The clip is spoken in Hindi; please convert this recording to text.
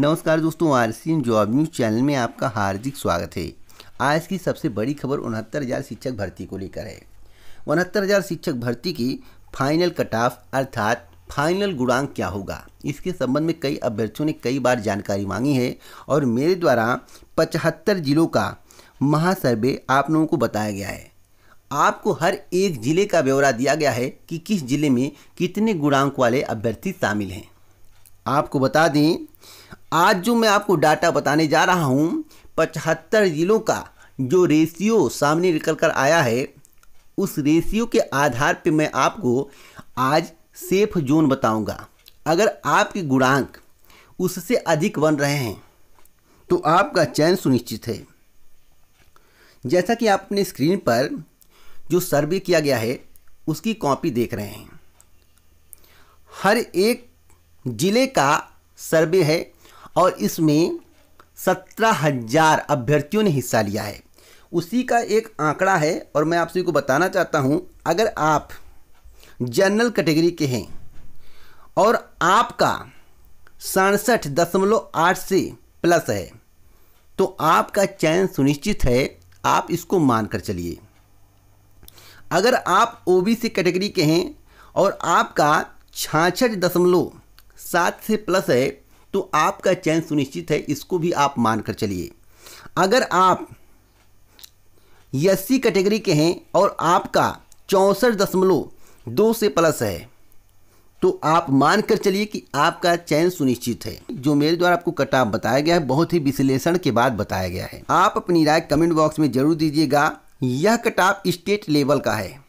नमस्कार दोस्तों R C N job news channel में आपका हार्दिक स्वागत है आज की सबसे बड़ी खबर उनहत्तर हज़ार शिक्षक भर्ती को लेकर है उनहत्तर हज़ार शिक्षक भर्ती की फाइनल कट ऑफ अर्थात फाइनल गुणांक क्या होगा इसके संबंध में कई अभ्यर्थियों ने कई बार जानकारी मांगी है और मेरे द्वारा पचहत्तर जिलों का महासर्वे आप लोगों को बताया गया है आपको हर एक ज़िले का ब्यौरा दिया गया है कि किस ज़िले में कितने गुणांक वाले अभ्यर्थी शामिल हैं आपको बता दें आज जो मैं आपको डाटा बताने जा रहा हूँ पचहत्तर ज़िलों का जो रेशियो सामने निकल कर आया है उस रेशियो के आधार पर मैं आपको आज सेफ जोन बताऊंगा अगर आपके गुणांक उससे अधिक बन रहे हैं तो आपका चयन सुनिश्चित है जैसा कि आप अपने स्क्रीन पर जो सर्वे किया गया है उसकी कॉपी देख रहे हैं हर एक ज़िले का सर्वे है और इसमें सत्रह हजार अभ्यर्थियों ने हिस्सा लिया है उसी का एक आंकड़ा है और मैं आप सभी को बताना चाहता हूं अगर आप जनरल कैटेगरी के हैं और आपका सड़सठ दशमलव आठ से प्लस है तो आपका चयन सुनिश्चित है आप इसको मानकर चलिए अगर आप ओबीसी कैटेगरी के हैं और आपका छाछठ दशमलव सात से प्लस है तो आपका चयन सुनिश्चित है इसको भी आप मानकर चलिए अगर आप एस कैटेगरी के हैं और आपका चौंसठ दशमलव दो से प्लस है तो आप मानकर चलिए कि आपका चयन सुनिश्चित है जो मेरे द्वारा आपको ऑफ बताया गया है बहुत ही विश्लेषण के बाद बताया गया है आप अपनी राय कमेंट बॉक्स में जरूर दीजिएगा यह ऑफ स्टेट लेवल का है